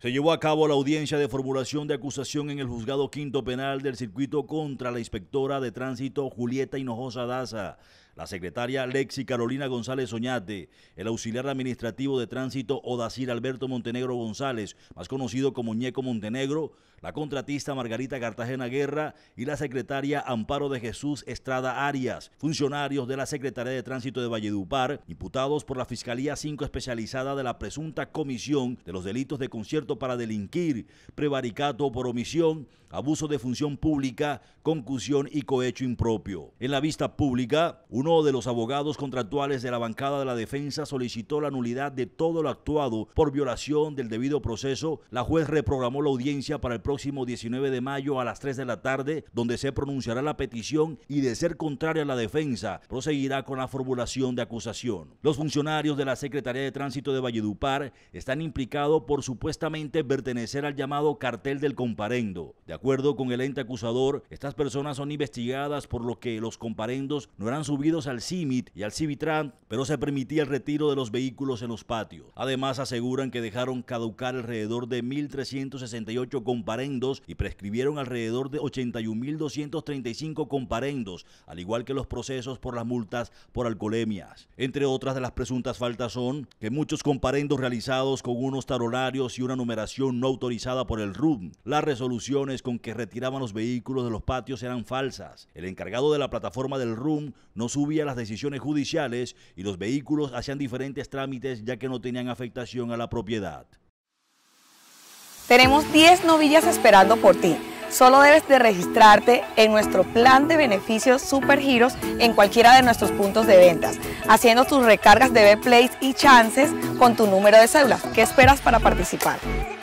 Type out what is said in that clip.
Se llevó a cabo la audiencia de formulación de acusación en el juzgado quinto penal del circuito contra la inspectora de tránsito Julieta Hinojosa Daza, la secretaria Lexi Carolina González Soñate, el auxiliar administrativo de tránsito Odacir Alberto Montenegro González, más conocido como Ñeco Montenegro, la contratista Margarita Cartagena Guerra y la secretaria Amparo de Jesús Estrada Arias, funcionarios de la Secretaría de Tránsito de Valledupar, imputados por la Fiscalía 5 especializada de la presunta comisión de los delitos de concierto para delinquir, prevaricato por omisión, abuso de función pública, concusión y cohecho impropio. En la vista pública, uno de los abogados contractuales de la bancada de la defensa solicitó la nulidad de todo lo actuado por violación del debido proceso. La juez reprogramó la audiencia para el próximo 19 de mayo a las 3 de la tarde, donde se pronunciará la petición y de ser contraria a la defensa, proseguirá con la formulación de acusación. Los funcionarios de la Secretaría de Tránsito de Valledupar están implicados por supuestamente pertenecer al llamado cartel del comparendo. De acuerdo con el ente acusador, estas personas son investigadas por lo que los comparendos no eran subidos al CIMIT y al Civitran, pero se permitía el retiro de los vehículos en los patios. Además, aseguran que dejaron caducar alrededor de 1.368 comparendos y prescribieron alrededor de 81.235 comparendos, al igual que los procesos por las multas por alcoholemias. Entre otras de las presuntas faltas son que muchos comparendos realizados con unos tarolarios y una numeración no autorizada por el RUM. las resoluciones con que retiraban los vehículos de los patios eran falsas. El encargado de la plataforma del RUM no subió las decisiones judiciales y los vehículos hacían diferentes trámites ya que no tenían afectación a la propiedad. Tenemos 10 novillas esperando por ti. Solo debes de registrarte en nuestro plan de beneficios Supergiros en cualquiera de nuestros puntos de ventas, haciendo tus recargas de B-Place y Chances con tu número de cédula. ¿Qué esperas para participar?